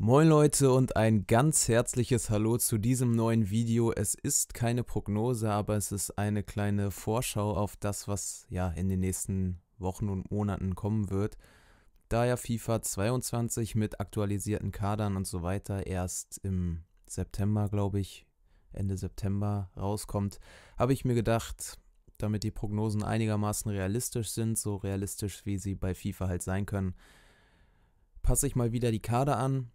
Moin Leute und ein ganz herzliches Hallo zu diesem neuen Video. Es ist keine Prognose, aber es ist eine kleine Vorschau auf das, was ja in den nächsten Wochen und Monaten kommen wird. Da ja FIFA 22 mit aktualisierten Kadern und so weiter erst im September, glaube ich, Ende September rauskommt, habe ich mir gedacht, damit die Prognosen einigermaßen realistisch sind, so realistisch wie sie bei FIFA halt sein können, passe ich mal wieder die Kader an,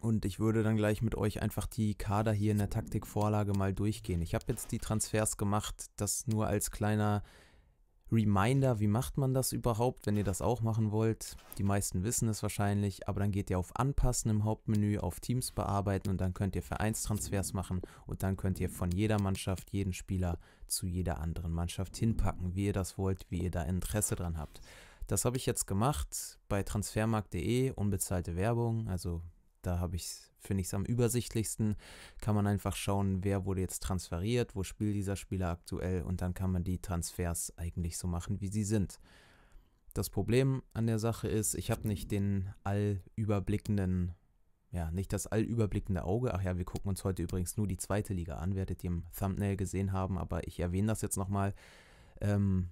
und ich würde dann gleich mit euch einfach die Kader hier in der Taktikvorlage mal durchgehen. Ich habe jetzt die Transfers gemacht, das nur als kleiner Reminder, wie macht man das überhaupt, wenn ihr das auch machen wollt? Die meisten wissen es wahrscheinlich, aber dann geht ihr auf Anpassen im Hauptmenü, auf Teams bearbeiten und dann könnt ihr Vereinstransfers machen und dann könnt ihr von jeder Mannschaft jeden Spieler zu jeder anderen Mannschaft hinpacken, wie ihr das wollt, wie ihr da Interesse dran habt. Das habe ich jetzt gemacht bei transfermarkt.de, unbezahlte Werbung, also da habe ich, finde ich es am übersichtlichsten. Kann man einfach schauen, wer wurde jetzt transferiert, wo spielt dieser Spieler aktuell und dann kann man die Transfers eigentlich so machen, wie sie sind. Das Problem an der Sache ist, ich habe nicht den allüberblickenden, ja, nicht das allüberblickende Auge. Ach ja, wir gucken uns heute übrigens nur die zweite Liga an, werdet ihr im Thumbnail gesehen haben, aber ich erwähne das jetzt nochmal. Ähm,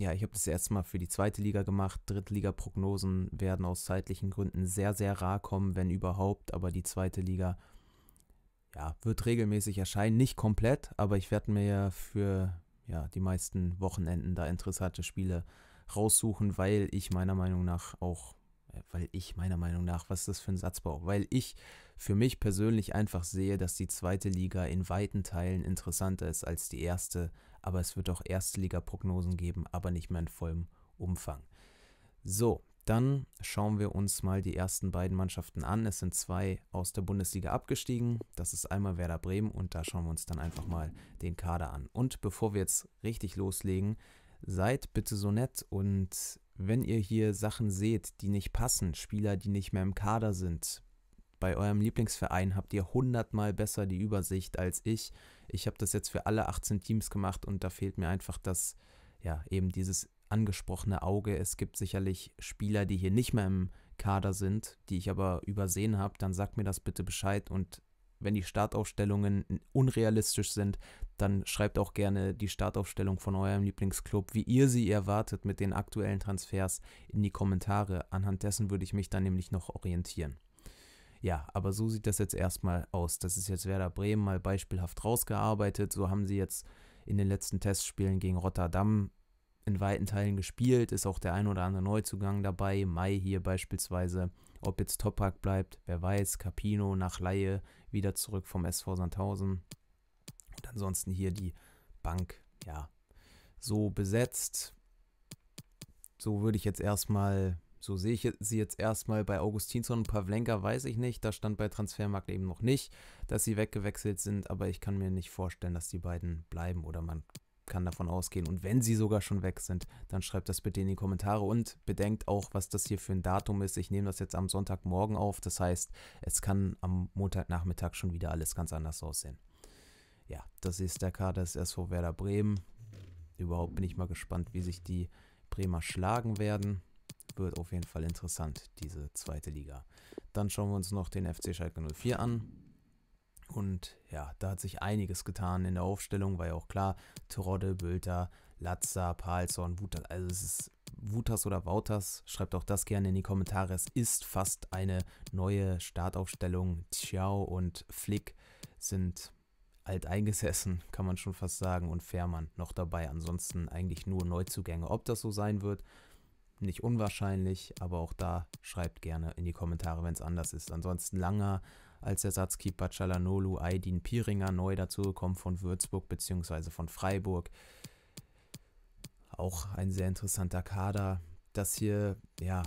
ja, ich habe das erste Mal für die zweite Liga gemacht. Drittliga-Prognosen werden aus zeitlichen Gründen sehr, sehr rar kommen, wenn überhaupt. Aber die zweite Liga ja, wird regelmäßig erscheinen. Nicht komplett, aber ich werde mir ja für ja, die meisten Wochenenden da interessante Spiele raussuchen, weil ich meiner Meinung nach auch, äh, weil ich meiner Meinung nach, was ist das für ein Satzbau? Weil ich für mich persönlich einfach sehe, dass die zweite Liga in weiten Teilen interessanter ist als die erste Liga aber es wird auch Erstliga-Prognosen geben, aber nicht mehr in vollem Umfang. So, dann schauen wir uns mal die ersten beiden Mannschaften an. Es sind zwei aus der Bundesliga abgestiegen. Das ist einmal Werder Bremen und da schauen wir uns dann einfach mal den Kader an. Und bevor wir jetzt richtig loslegen, seid bitte so nett und wenn ihr hier Sachen seht, die nicht passen, Spieler, die nicht mehr im Kader sind, bei eurem Lieblingsverein habt ihr hundertmal besser die Übersicht als ich. Ich habe das jetzt für alle 18 Teams gemacht und da fehlt mir einfach das, ja, eben dieses angesprochene Auge. Es gibt sicherlich Spieler, die hier nicht mehr im Kader sind, die ich aber übersehen habe. Dann sagt mir das bitte Bescheid und wenn die Startaufstellungen unrealistisch sind, dann schreibt auch gerne die Startaufstellung von eurem Lieblingsclub, wie ihr sie erwartet mit den aktuellen Transfers in die Kommentare. Anhand dessen würde ich mich dann nämlich noch orientieren. Ja, aber so sieht das jetzt erstmal aus. Das ist jetzt Werder Bremen mal beispielhaft rausgearbeitet. So haben sie jetzt in den letzten Testspielen gegen Rotterdam in weiten Teilen gespielt. Ist auch der ein oder andere Neuzugang dabei. Mai hier beispielsweise. Ob jetzt Topak bleibt, wer weiß. Capino nach Laie wieder zurück vom SV Sandhausen. Und ansonsten hier die Bank, ja, so besetzt. So würde ich jetzt erstmal so sehe ich sie jetzt erstmal bei Augustinsson und Pavlenka, weiß ich nicht. Da stand bei Transfermarkt eben noch nicht, dass sie weggewechselt sind, aber ich kann mir nicht vorstellen, dass die beiden bleiben oder man kann davon ausgehen. Und wenn sie sogar schon weg sind, dann schreibt das bitte in die Kommentare und bedenkt auch, was das hier für ein Datum ist. Ich nehme das jetzt am Sonntagmorgen auf. Das heißt, es kann am Montagnachmittag schon wieder alles ganz anders aussehen. Ja, das ist der Kader des SV Werder Bremen. Überhaupt bin ich mal gespannt, wie sich die Bremer schlagen werden wird auf jeden Fall interessant, diese zweite Liga. Dann schauen wir uns noch den FC Schalke 04 an. Und ja, da hat sich einiges getan in der Aufstellung, war ja auch klar, Terodde, Bülter, Latza, Palsson, Wutas, also es ist Wutas oder Wautas, schreibt auch das gerne in die Kommentare. Es ist fast eine neue Startaufstellung. Ciao und Flick sind alteingesessen, kann man schon fast sagen, und Fährmann noch dabei. Ansonsten eigentlich nur Neuzugänge. Ob das so sein wird, nicht unwahrscheinlich, aber auch da schreibt gerne in die Kommentare, wenn es anders ist. Ansonsten Langer als Ersatzkeeper, Chalanolu, Aydin Piringer neu dazugekommen von Würzburg bzw. von Freiburg. Auch ein sehr interessanter Kader. Das hier, ja,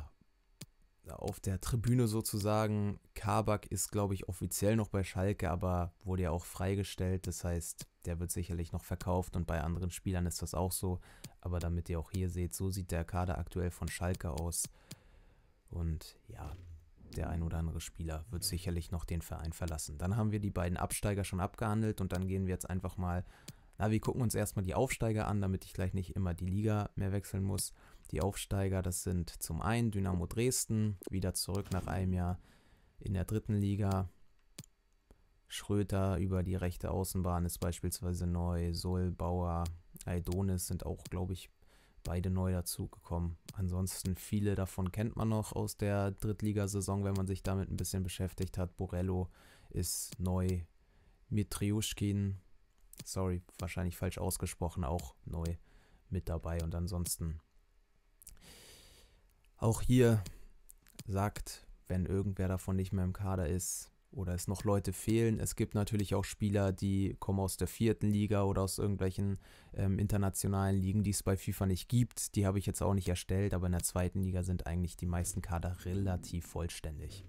auf der Tribüne sozusagen. Kabak ist, glaube ich, offiziell noch bei Schalke, aber wurde ja auch freigestellt. Das heißt, der wird sicherlich noch verkauft und bei anderen Spielern ist das auch so. Aber damit ihr auch hier seht, so sieht der Kader aktuell von Schalke aus. Und ja, der ein oder andere Spieler wird sicherlich noch den Verein verlassen. Dann haben wir die beiden Absteiger schon abgehandelt und dann gehen wir jetzt einfach mal, na, wir gucken uns erstmal die Aufsteiger an, damit ich gleich nicht immer die Liga mehr wechseln muss. Die Aufsteiger, das sind zum einen Dynamo Dresden, wieder zurück nach einem Jahr in der dritten Liga. Schröter über die rechte Außenbahn ist beispielsweise neu, Sol, Bauer, Aidonis sind auch, glaube ich, beide neu dazugekommen. Ansonsten viele davon kennt man noch aus der Drittligasaison, wenn man sich damit ein bisschen beschäftigt hat. Borello ist neu. Mitriushkin, sorry, wahrscheinlich falsch ausgesprochen, auch neu mit dabei. Und ansonsten auch hier sagt, wenn irgendwer davon nicht mehr im Kader ist, oder es noch Leute fehlen. Es gibt natürlich auch Spieler, die kommen aus der vierten Liga oder aus irgendwelchen ähm, internationalen Ligen, die es bei FIFA nicht gibt. Die habe ich jetzt auch nicht erstellt, aber in der zweiten Liga sind eigentlich die meisten Kader relativ vollständig.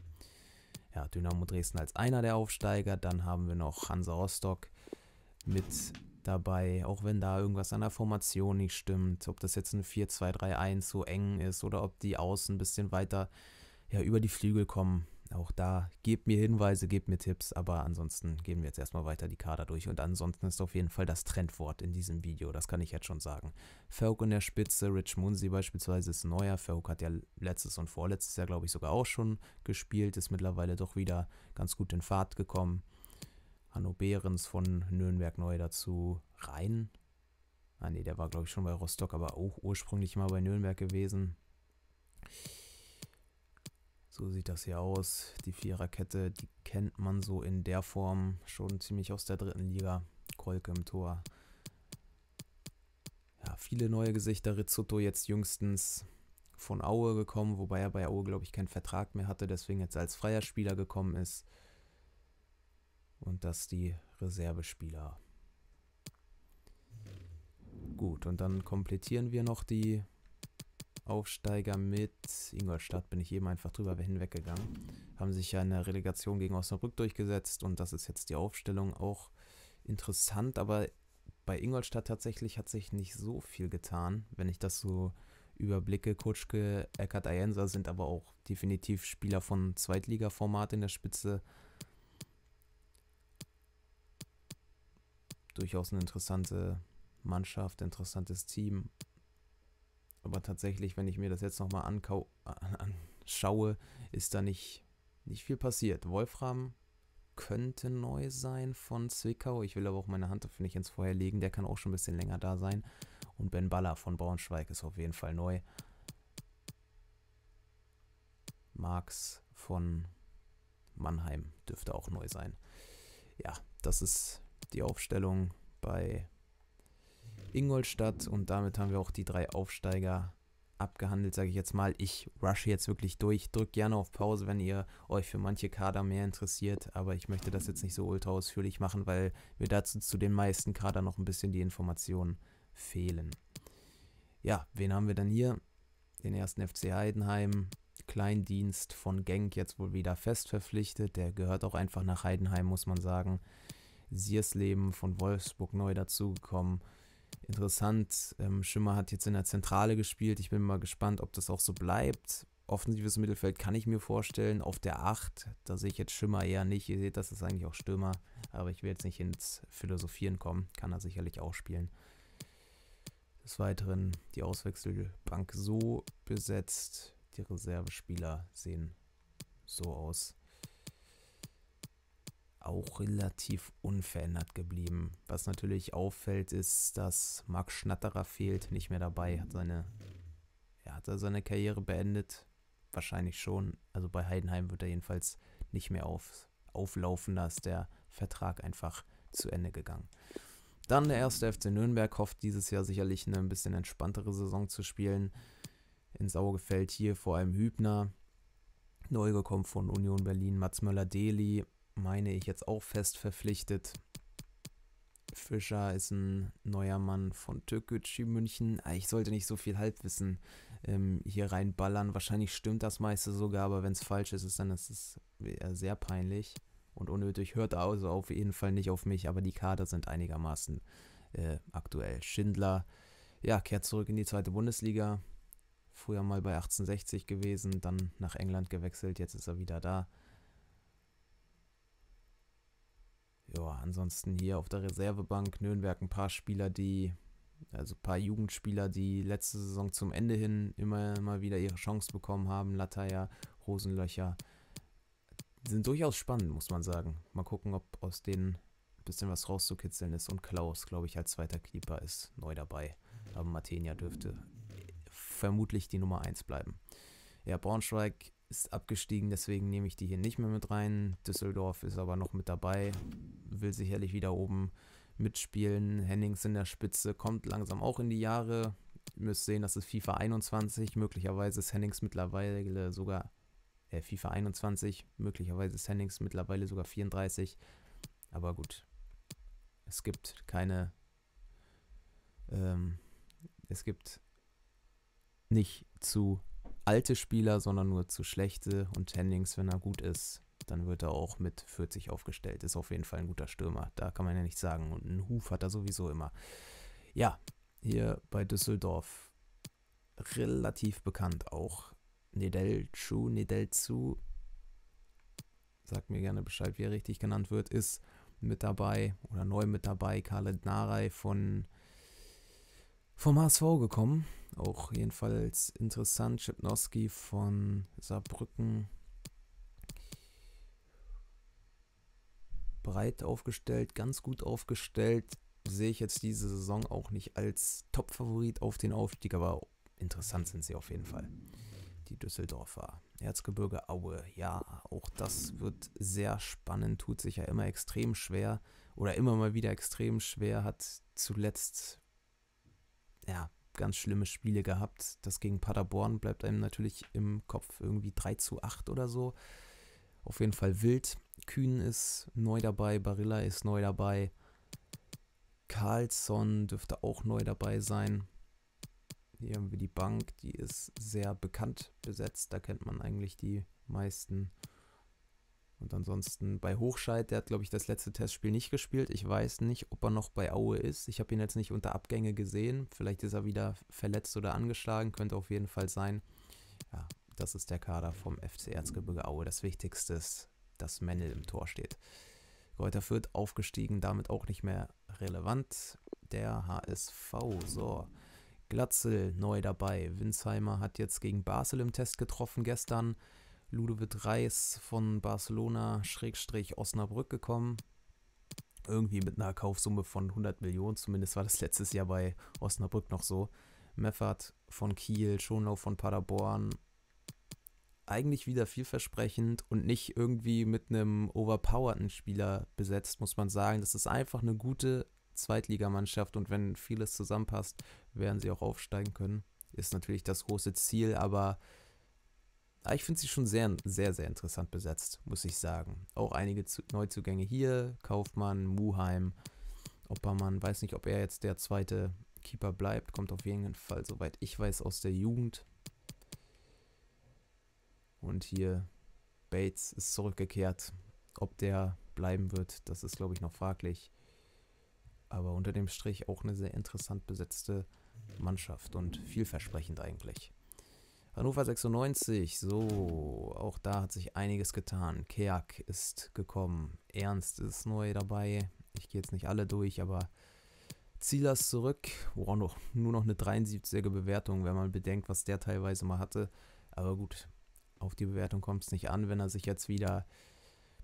Ja, Dynamo Dresden als einer der Aufsteiger. Dann haben wir noch Hansa Rostock mit dabei, auch wenn da irgendwas an der Formation nicht stimmt. Ob das jetzt ein 4-2-3-1 so eng ist oder ob die Außen ein bisschen weiter ja, über die Flügel kommen auch da gebt mir Hinweise, gebt mir Tipps, aber ansonsten gehen wir jetzt erstmal weiter die Kader durch und ansonsten ist auf jeden Fall das Trendwort in diesem Video, das kann ich jetzt schon sagen. Ferg in der Spitze, Rich Munsi beispielsweise ist neuer, Ferg hat ja letztes und vorletztes Jahr glaube ich sogar auch schon gespielt, ist mittlerweile doch wieder ganz gut in Fahrt gekommen. Hanno Behrens von Nürnberg neu dazu, Rhein, ah ne, der war glaube ich schon bei Rostock, aber auch ursprünglich mal bei Nürnberg gewesen. So sieht das hier aus. Die Viererkette, die kennt man so in der Form schon ziemlich aus der dritten Liga. Kolke im Tor. Ja, viele neue Gesichter. Rizzotto jetzt jüngstens von Aue gekommen, wobei er bei Aue, glaube ich, keinen Vertrag mehr hatte, deswegen jetzt als freier Spieler gekommen ist. Und das die Reservespieler. Gut, und dann komplettieren wir noch die Aufsteiger mit Ingolstadt bin ich eben einfach drüber hinweggegangen. Haben sich ja in der Relegation gegen Osnabrück durchgesetzt und das ist jetzt die Aufstellung auch interessant, aber bei Ingolstadt tatsächlich hat sich nicht so viel getan, wenn ich das so überblicke. Kutschke, Eckert Ayensa sind aber auch definitiv Spieler von Zweitliga-Format in der Spitze. Durchaus eine interessante Mannschaft, interessantes Team. Aber tatsächlich, wenn ich mir das jetzt nochmal anschaue, ist da nicht, nicht viel passiert. Wolfram könnte neu sein von Zwickau. Ich will aber auch meine Hand dafür nicht ins Feuer legen. Der kann auch schon ein bisschen länger da sein. Und Ben Baller von Braunschweig ist auf jeden Fall neu. Marx von Mannheim dürfte auch neu sein. Ja, das ist die Aufstellung bei Ingolstadt und damit haben wir auch die drei Aufsteiger abgehandelt, sage ich jetzt mal. Ich rushe jetzt wirklich durch, drückt gerne auf Pause, wenn ihr euch für manche Kader mehr interessiert, aber ich möchte das jetzt nicht so ultra ausführlich machen, weil mir dazu zu den meisten Kader noch ein bisschen die Informationen fehlen. Ja, wen haben wir dann hier? Den ersten FC Heidenheim, Kleindienst von Genk jetzt wohl wieder fest verpflichtet, der gehört auch einfach nach Heidenheim, muss man sagen. Siersleben von Wolfsburg neu dazugekommen interessant. Ähm, Schimmer hat jetzt in der Zentrale gespielt. Ich bin mal gespannt, ob das auch so bleibt. Offensives Mittelfeld kann ich mir vorstellen. Auf der 8, da sehe ich jetzt Schimmer eher nicht. Ihr seht, das ist eigentlich auch Stürmer. Aber ich will jetzt nicht ins Philosophieren kommen. Kann er sicherlich auch spielen. Des Weiteren die Auswechselbank so besetzt. Die Reservespieler sehen so aus auch relativ unverändert geblieben. Was natürlich auffällt, ist, dass Max Schnatterer fehlt, nicht mehr dabei. Hat seine, ja, hat er seine Karriere beendet? Wahrscheinlich schon. Also bei Heidenheim wird er jedenfalls nicht mehr auf, auflaufen, da ist der Vertrag einfach zu Ende gegangen. Dann der erste FC Nürnberg hofft dieses Jahr sicherlich eine ein bisschen entspanntere Saison zu spielen. In Auge hier vor allem Hübner, neu gekommen von Union Berlin, Mats Möller-Deli, meine ich, jetzt auch fest verpflichtet. Fischer ist ein neuer Mann von Türkgücü München. Ah, ich sollte nicht so viel Halbwissen ähm, hier reinballern. Wahrscheinlich stimmt das meiste sogar, aber wenn es falsch ist, dann ist es äh, sehr peinlich und unnötig. Hört also auf jeden Fall nicht auf mich, aber die Kader sind einigermaßen äh, aktuell. Schindler, ja, kehrt zurück in die zweite Bundesliga. Früher mal bei 1860 gewesen, dann nach England gewechselt, jetzt ist er wieder da. ja, ansonsten hier auf der Reservebank Nürnberg ein paar Spieler, die, also ein paar Jugendspieler, die letzte Saison zum Ende hin immer mal wieder ihre Chance bekommen haben. Lataya, Rosenlöcher. Sind durchaus spannend, muss man sagen. Mal gucken, ob aus denen ein bisschen was rauszukitzeln ist. Und Klaus, glaube ich, als zweiter Keeper ist neu dabei. Aber Matenia dürfte vermutlich die Nummer 1 bleiben. Ja, Braunschweig ist abgestiegen, deswegen nehme ich die hier nicht mehr mit rein. Düsseldorf ist aber noch mit dabei, will sicherlich wieder oben mitspielen. Hennings in der Spitze kommt langsam auch in die Jahre. Ihr müsst sehen, das ist FIFA 21. Möglicherweise ist Hennings mittlerweile sogar äh, FIFA 21. Möglicherweise ist Hennings mittlerweile sogar 34. Aber gut, es gibt keine. Ähm, es gibt nicht zu alte Spieler, sondern nur zu schlechte. Und Hennings, wenn er gut ist, dann wird er auch mit 40 aufgestellt. Ist auf jeden Fall ein guter Stürmer. Da kann man ja nichts sagen. Und einen Huf hat er sowieso immer. Ja, hier bei Düsseldorf relativ bekannt auch. Nedel Chu, Nedel Zu, sagt mir gerne Bescheid, wie er richtig genannt wird, ist mit dabei oder neu mit dabei. Khaled Narei von, vom HSV gekommen. Auch jedenfalls interessant. Schipnowski von Saarbrücken. Breit aufgestellt, ganz gut aufgestellt. Sehe ich jetzt diese Saison auch nicht als Top-Favorit auf den Aufstieg, aber interessant sind sie auf jeden Fall. Die Düsseldorfer. Erzgebirge Aue, ja, auch das wird sehr spannend, tut sich ja immer extrem schwer oder immer mal wieder extrem schwer, hat zuletzt ja, ganz schlimme Spiele gehabt. Das gegen Paderborn bleibt einem natürlich im Kopf irgendwie 3 zu 8 oder so. Auf jeden Fall wild. Kühn ist neu dabei, Barilla ist neu dabei. Carlsson dürfte auch neu dabei sein. Hier haben wir die Bank, die ist sehr bekannt besetzt. Da kennt man eigentlich die meisten. Und ansonsten bei Hochscheid, der hat, glaube ich, das letzte Testspiel nicht gespielt. Ich weiß nicht, ob er noch bei Aue ist. Ich habe ihn jetzt nicht unter Abgänge gesehen. Vielleicht ist er wieder verletzt oder angeschlagen. Könnte auf jeden Fall sein. Ja, das ist der Kader vom FC Erzgebirge Aue. Das Wichtigste ist, dass Männel im Tor steht. Reuter Fürth aufgestiegen, damit auch nicht mehr relevant. Der HSV, so. Glatzel neu dabei. Winsheimer hat jetzt gegen Basel im Test getroffen gestern. Ludovic Reis von Barcelona-Osnabrück Schrägstrich gekommen. Irgendwie mit einer Kaufsumme von 100 Millionen, zumindest war das letztes Jahr bei Osnabrück noch so. Meffert von Kiel, Schonlau von Paderborn. Eigentlich wieder vielversprechend und nicht irgendwie mit einem overpowerten Spieler besetzt, muss man sagen. Das ist einfach eine gute Zweitligamannschaft und wenn vieles zusammenpasst, werden sie auch aufsteigen können. Ist natürlich das große Ziel, aber aber ah, ich finde sie schon sehr, sehr, sehr interessant besetzt, muss ich sagen. Auch einige Neuzugänge hier, Kaufmann, Muheim, Oppermann. Weiß nicht, ob er jetzt der zweite Keeper bleibt. Kommt auf jeden Fall, soweit ich weiß, aus der Jugend. Und hier Bates ist zurückgekehrt. Ob der bleiben wird, das ist, glaube ich, noch fraglich. Aber unter dem Strich auch eine sehr interessant besetzte Mannschaft und vielversprechend eigentlich. Hannover 96, so, auch da hat sich einiges getan. Kerk ist gekommen, Ernst ist neu dabei. Ich gehe jetzt nicht alle durch, aber Zielers zurück. Boah, noch, nur noch eine 73er Bewertung, wenn man bedenkt, was der teilweise mal hatte. Aber gut, auf die Bewertung kommt es nicht an. Wenn er sich jetzt wieder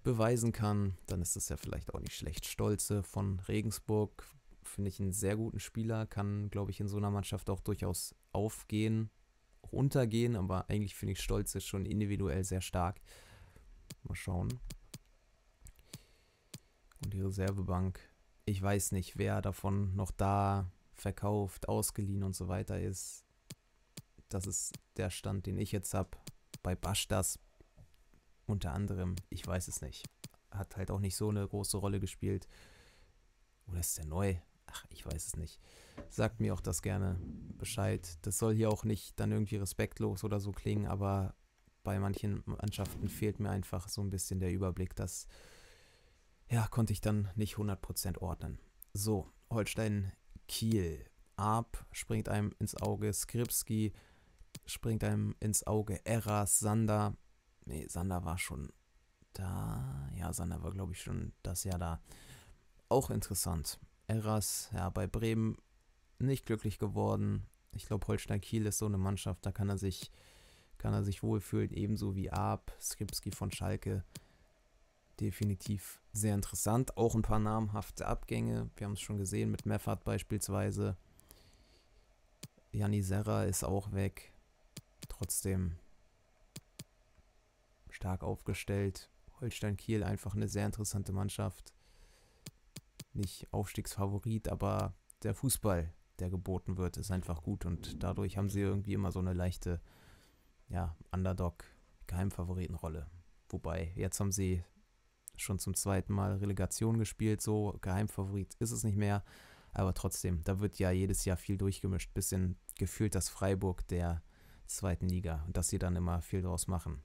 beweisen kann, dann ist das ja vielleicht auch nicht schlecht. Stolze von Regensburg finde ich einen sehr guten Spieler, kann, glaube ich, in so einer Mannschaft auch durchaus aufgehen runtergehen, aber eigentlich finde ich Stolze schon individuell sehr stark. Mal schauen. Und die Reservebank. Ich weiß nicht, wer davon noch da verkauft, ausgeliehen und so weiter ist. Das ist der Stand, den ich jetzt habe. Bei Bastas unter anderem, ich weiß es nicht. Hat halt auch nicht so eine große Rolle gespielt. Oder ist der neu? ach, ich weiß es nicht. Sagt mir auch das gerne Bescheid. Das soll hier auch nicht dann irgendwie respektlos oder so klingen, aber bei manchen Mannschaften fehlt mir einfach so ein bisschen der Überblick. Das ja, konnte ich dann nicht 100% ordnen. So, Holstein Kiel. Arp springt einem ins Auge, Skripski springt einem ins Auge, Eras, Sander. Nee, Sander war schon da. Ja, Sander war, glaube ich, schon das Jahr da. Auch interessant. Erras, ja, bei Bremen nicht glücklich geworden. Ich glaube, Holstein Kiel ist so eine Mannschaft, da kann er sich, kann er sich wohlfühlen, ebenso wie Arp, Skripski von Schalke. Definitiv sehr interessant. Auch ein paar namhafte Abgänge. Wir haben es schon gesehen mit Meffert beispielsweise. Janni Serra ist auch weg. Trotzdem stark aufgestellt. Holstein Kiel einfach eine sehr interessante Mannschaft nicht Aufstiegsfavorit, aber der Fußball, der geboten wird, ist einfach gut und dadurch haben sie irgendwie immer so eine leichte, ja, Underdog-Geheimfavoritenrolle. Wobei, jetzt haben sie schon zum zweiten Mal Relegation gespielt, so Geheimfavorit ist es nicht mehr, aber trotzdem, da wird ja jedes Jahr viel durchgemischt, bisschen gefühlt das Freiburg der zweiten Liga und dass sie dann immer viel draus machen.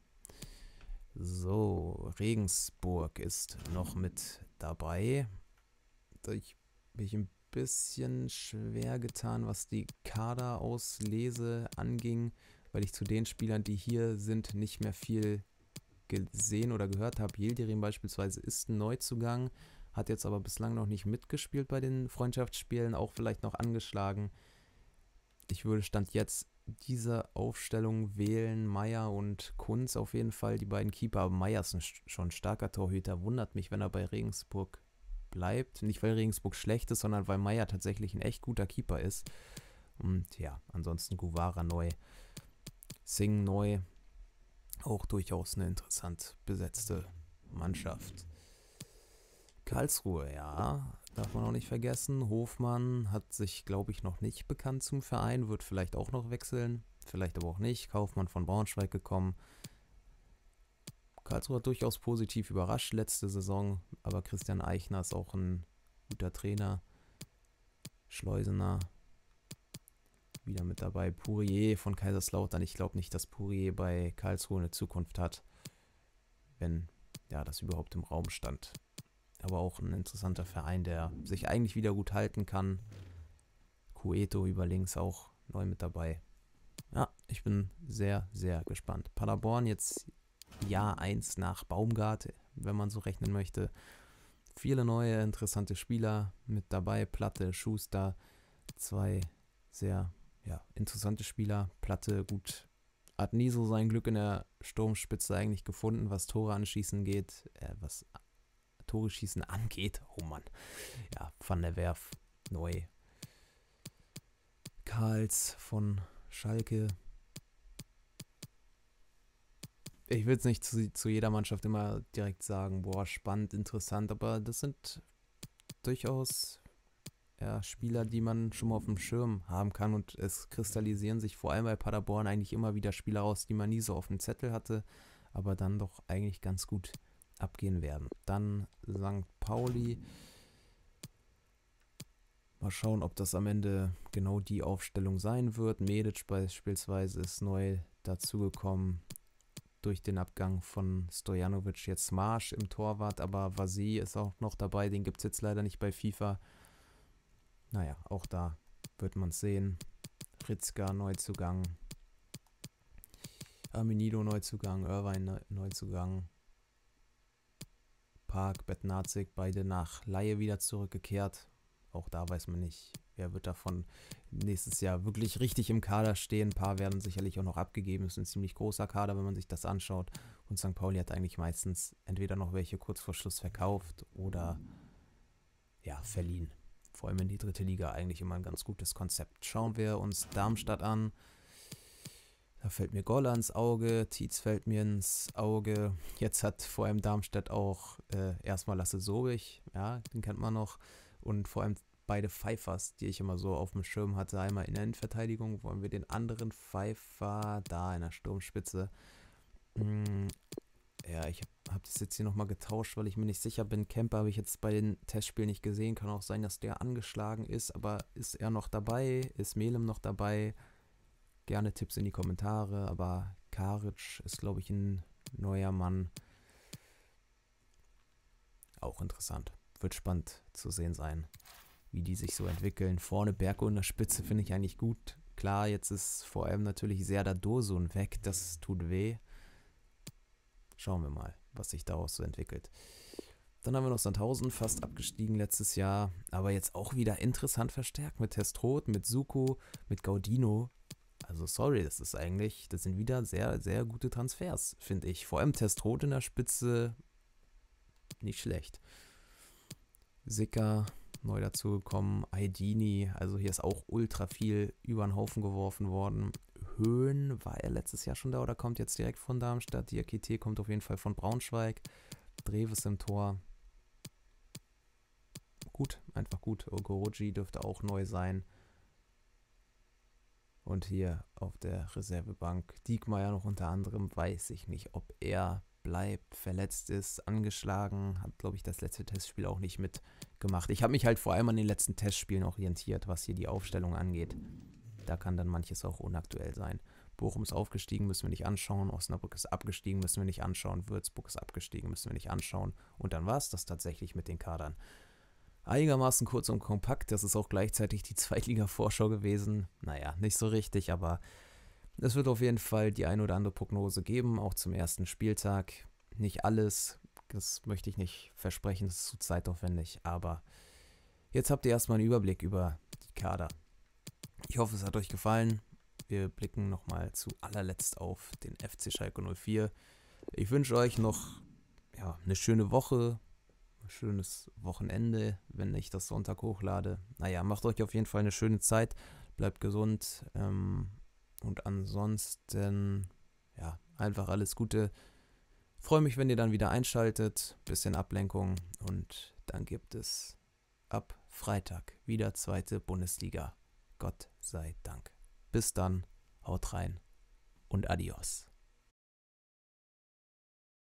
So, Regensburg ist noch mit dabei ich mich ein bisschen schwer getan, was die Kaderauslese anging, weil ich zu den Spielern, die hier sind, nicht mehr viel gesehen oder gehört habe. Yildirim beispielsweise ist ein Neuzugang, hat jetzt aber bislang noch nicht mitgespielt bei den Freundschaftsspielen, auch vielleicht noch angeschlagen. Ich würde Stand jetzt diese Aufstellung wählen. Meier und Kunz auf jeden Fall, die beiden Keeper. Aber Meier ist ein, schon ein starker Torhüter. Wundert mich, wenn er bei Regensburg bleibt. Nicht, weil Regensburg schlecht ist, sondern weil Meier tatsächlich ein echt guter Keeper ist. Und ja, ansonsten Guvara neu, Singh neu. Auch durchaus eine interessant besetzte Mannschaft. Karlsruhe, ja, darf man auch nicht vergessen. Hofmann hat sich, glaube ich, noch nicht bekannt zum Verein, wird vielleicht auch noch wechseln, vielleicht aber auch nicht. Kaufmann von Braunschweig gekommen. Karlsruhe hat durchaus positiv überrascht letzte Saison, aber Christian Eichner ist auch ein guter Trainer. Schleusener wieder mit dabei. Pourier von Kaiserslautern. Ich glaube nicht, dass Pourier bei Karlsruhe eine Zukunft hat, wenn ja das überhaupt im Raum stand. Aber auch ein interessanter Verein, der sich eigentlich wieder gut halten kann. Cueto über links auch neu mit dabei. Ja, ich bin sehr, sehr gespannt. Paderborn jetzt Jahr 1 nach Baumgart, wenn man so rechnen möchte. Viele neue interessante Spieler mit dabei, Platte, Schuster, zwei sehr ja, interessante Spieler. Platte gut hat nie so sein Glück in der Sturmspitze eigentlich gefunden, was Tore anschießen geht, äh, was Tore schießen angeht. Oh Mann. Ja, Van der Werf, neu. Karls von Schalke, ich will es nicht zu, zu jeder Mannschaft immer direkt sagen, boah, spannend, interessant, aber das sind durchaus ja, Spieler, die man schon mal auf dem Schirm haben kann. Und es kristallisieren sich vor allem bei Paderborn eigentlich immer wieder Spieler aus, die man nie so auf dem Zettel hatte, aber dann doch eigentlich ganz gut abgehen werden. Dann St. Pauli. Mal schauen, ob das am Ende genau die Aufstellung sein wird. Medic beispielsweise ist neu dazugekommen durch den Abgang von Stojanovic jetzt Marsch im Torwart, aber Vasi ist auch noch dabei, den gibt es jetzt leider nicht bei FIFA. Naja, auch da wird man sehen. Ritzka Neuzugang, Aminido Neuzugang, Irvine Neuzugang, Park, Betnazik, beide nach Laie wieder zurückgekehrt. Auch da weiß man nicht, wer wird davon nächstes Jahr wirklich richtig im Kader stehen? Ein paar werden sicherlich auch noch abgegeben. Ist ein ziemlich großer Kader, wenn man sich das anschaut. Und St. Pauli hat eigentlich meistens entweder noch welche kurz vor Schluss verkauft oder ja, verliehen. Vor allem in die dritte Liga eigentlich immer ein ganz gutes Konzept. Schauen wir uns Darmstadt an. Da fällt mir Goller ins Auge, Tietz fällt mir ins Auge. Jetzt hat vor allem Darmstadt auch äh, erstmal Lasse Sobich, ja, den kennt man noch. Und vor allem beide Pfeifers, die ich immer so auf dem Schirm hatte. Einmal in der Innenverteidigung wollen wir den anderen Pfeifer da in der Sturmspitze. Mm, ja, ich habe das jetzt hier nochmal getauscht, weil ich mir nicht sicher bin. Kemper habe ich jetzt bei den Testspielen nicht gesehen. Kann auch sein, dass der angeschlagen ist, aber ist er noch dabei? Ist Melem noch dabei? Gerne Tipps in die Kommentare, aber Karic ist, glaube ich, ein neuer Mann. Auch interessant. Wird spannend zu sehen sein wie die sich so entwickeln. Vorne Berko in der Spitze finde ich eigentlich gut. Klar, jetzt ist vor allem natürlich Serdar Dosun weg, das tut weh. Schauen wir mal, was sich daraus so entwickelt. Dann haben wir noch Sandhausen, fast abgestiegen letztes Jahr, aber jetzt auch wieder interessant verstärkt mit Testrot, mit Suko, mit Gaudino. Also sorry, das ist eigentlich, das sind wieder sehr, sehr gute Transfers, finde ich. Vor allem Testrot in der Spitze, nicht schlecht. Sicker, neu dazugekommen, Aidini, also hier ist auch ultra viel über den Haufen geworfen worden. Höhen war er letztes Jahr schon da oder kommt jetzt direkt von Darmstadt. Diakite kommt auf jeden Fall von Braunschweig. Dreves im Tor. Gut, einfach gut. Ogoroji dürfte auch neu sein. Und hier auf der Reservebank Diekmeyer noch unter anderem, weiß ich nicht, ob er bleibt, verletzt ist, angeschlagen, hat, glaube ich, das letzte Testspiel auch nicht mitgemacht. Ich habe mich halt vor allem an den letzten Testspielen orientiert, was hier die Aufstellung angeht. Da kann dann manches auch unaktuell sein. Bochum ist aufgestiegen, müssen wir nicht anschauen. Osnabrück ist abgestiegen, müssen wir nicht anschauen. Würzburg ist abgestiegen, müssen wir nicht anschauen. Und dann war es das tatsächlich mit den Kadern. Einigermaßen kurz und kompakt, das ist auch gleichzeitig die Zweitliga-Vorschau gewesen. Naja, nicht so richtig, aber es wird auf jeden Fall die ein oder andere Prognose geben, auch zum ersten Spieltag. Nicht alles, das möchte ich nicht versprechen, das ist zu zeitaufwendig, aber jetzt habt ihr erstmal einen Überblick über die Kader. Ich hoffe, es hat euch gefallen. Wir blicken nochmal zu allerletzt auf den FC Schalke 04. Ich wünsche euch noch ja, eine schöne Woche, ein schönes Wochenende, wenn ich das Sonntag hochlade. Naja, macht euch auf jeden Fall eine schöne Zeit, bleibt gesund. Ähm, und ansonsten, ja, einfach alles Gute. Freue mich, wenn ihr dann wieder einschaltet. Bisschen Ablenkung und dann gibt es ab Freitag wieder zweite Bundesliga. Gott sei Dank. Bis dann, haut rein und adios.